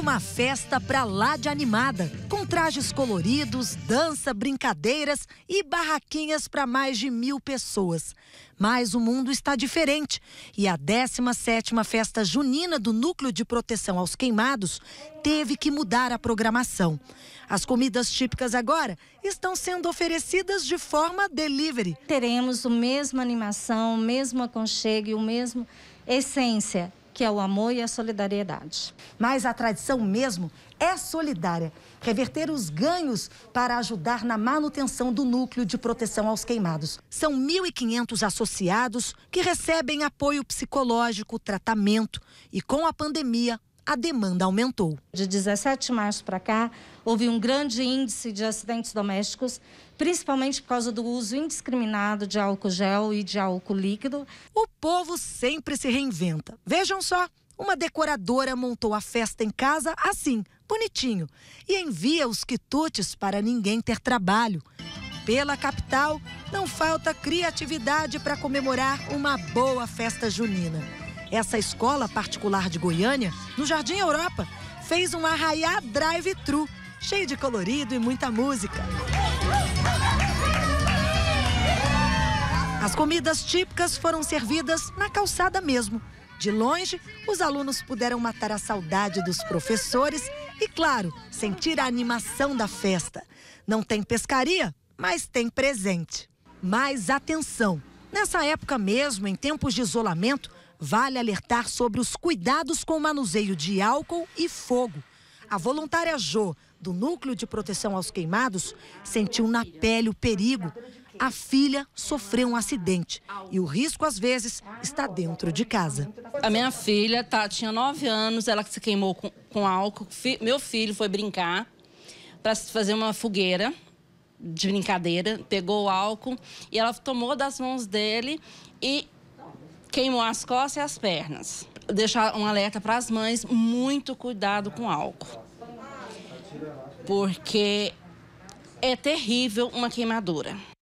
uma festa pra lá de animada, com trajes coloridos, dança, brincadeiras e barraquinhas para mais de mil pessoas. Mas o mundo está diferente e a 17ª Festa Junina do Núcleo de Proteção aos Queimados teve que mudar a programação. As comidas típicas agora estão sendo oferecidas de forma delivery. Teremos a mesma animação, o mesmo aconchego e o mesmo essência que é o amor e a solidariedade. Mas a tradição mesmo é solidária. Reverter os ganhos para ajudar na manutenção do núcleo de proteção aos queimados. São 1.500 associados que recebem apoio psicológico, tratamento e, com a pandemia, a demanda aumentou. De 17 de março para cá, houve um grande índice de acidentes domésticos, principalmente por causa do uso indiscriminado de álcool gel e de álcool líquido. O povo sempre se reinventa. Vejam só, uma decoradora montou a festa em casa assim, bonitinho, e envia os quitutes para ninguém ter trabalho. Pela capital, não falta criatividade para comemorar uma boa festa junina. Essa escola particular de Goiânia, no Jardim Europa, fez um arraiá drive-thru, cheio de colorido e muita música. As comidas típicas foram servidas na calçada mesmo. De longe, os alunos puderam matar a saudade dos professores e, claro, sentir a animação da festa. Não tem pescaria, mas tem presente. Mas atenção! Nessa época mesmo, em tempos de isolamento, Vale alertar sobre os cuidados com o manuseio de álcool e fogo. A voluntária Jo, do Núcleo de Proteção aos Queimados, sentiu na pele o perigo. A filha sofreu um acidente e o risco, às vezes, está dentro de casa. A minha filha tá, tinha 9 anos, ela se queimou com, com álcool. Meu filho foi brincar para fazer uma fogueira de brincadeira, pegou o álcool e ela tomou das mãos dele e queimou as costas e as pernas. Deixar um alerta para as mães, muito cuidado com álcool. Porque é terrível uma queimadura.